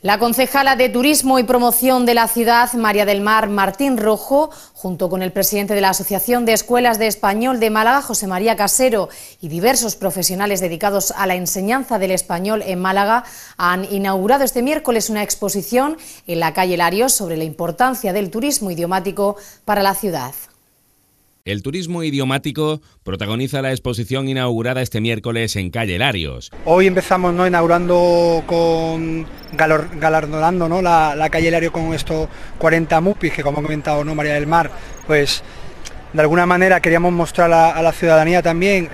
La concejala de Turismo y Promoción de la Ciudad, María del Mar Martín Rojo, junto con el presidente de la Asociación de Escuelas de Español de Málaga, José María Casero, y diversos profesionales dedicados a la enseñanza del español en Málaga, han inaugurado este miércoles una exposición en la calle Larios sobre la importancia del turismo idiomático para la ciudad. El turismo idiomático protagoniza la exposición inaugurada este miércoles en Calle Larios. Hoy empezamos ¿no? inaugurando con galardonando ¿no? la, Calle Larios con estos 40 MUPIs que como ha comentado ¿no? María del Mar, pues de alguna manera queríamos mostrar a, la ciudadanía también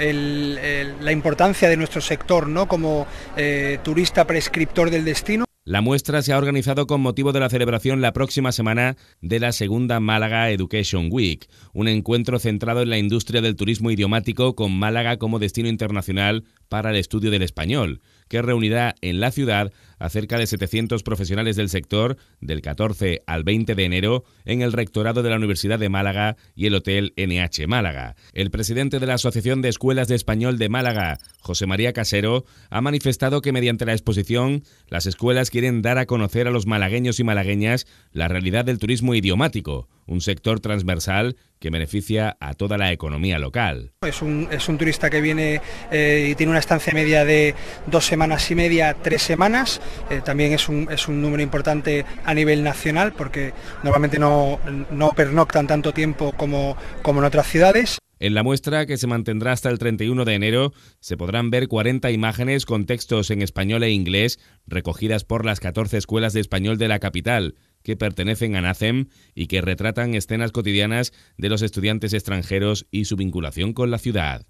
la importancia de nuestro sector ¿no? como eh, turista prescriptor del destino. La muestra se ha organizado con motivo de la celebración la próxima semana de la segunda Málaga Education Week, un encuentro centrado en la industria del turismo idiomático con Málaga como destino internacional para el estudio del español, que reunirá en la ciudad a cerca de 700 profesionales del sector del 14 al 20 de enero en el Rectorado de la Universidad de Málaga y el Hotel NH Málaga. El presidente de la Asociación de Escuelas de Español de Málaga, José María Casero, ha manifestado que mediante la exposición las escuelas quieren dar a conocer a los malagueños y malagueñas la realidad del turismo idiomático un sector transversal que beneficia a toda la economía local. Es un, es un turista que viene eh, y tiene una estancia media de dos semanas y media, tres semanas. Eh, también es un, número importante a nivel nacional porque normalmente no, no pernoctan tanto tiempo como, como en otras ciudades. En la muestra, que se mantendrá hasta el 31 de enero, se podrán ver 40 imágenes con textos en español e inglés recogidas por las 14 escuelas de español de la capital que pertenecen a NACEM y que retratan escenas cotidianas de los estudiantes extranjeros y su vinculación con la ciudad.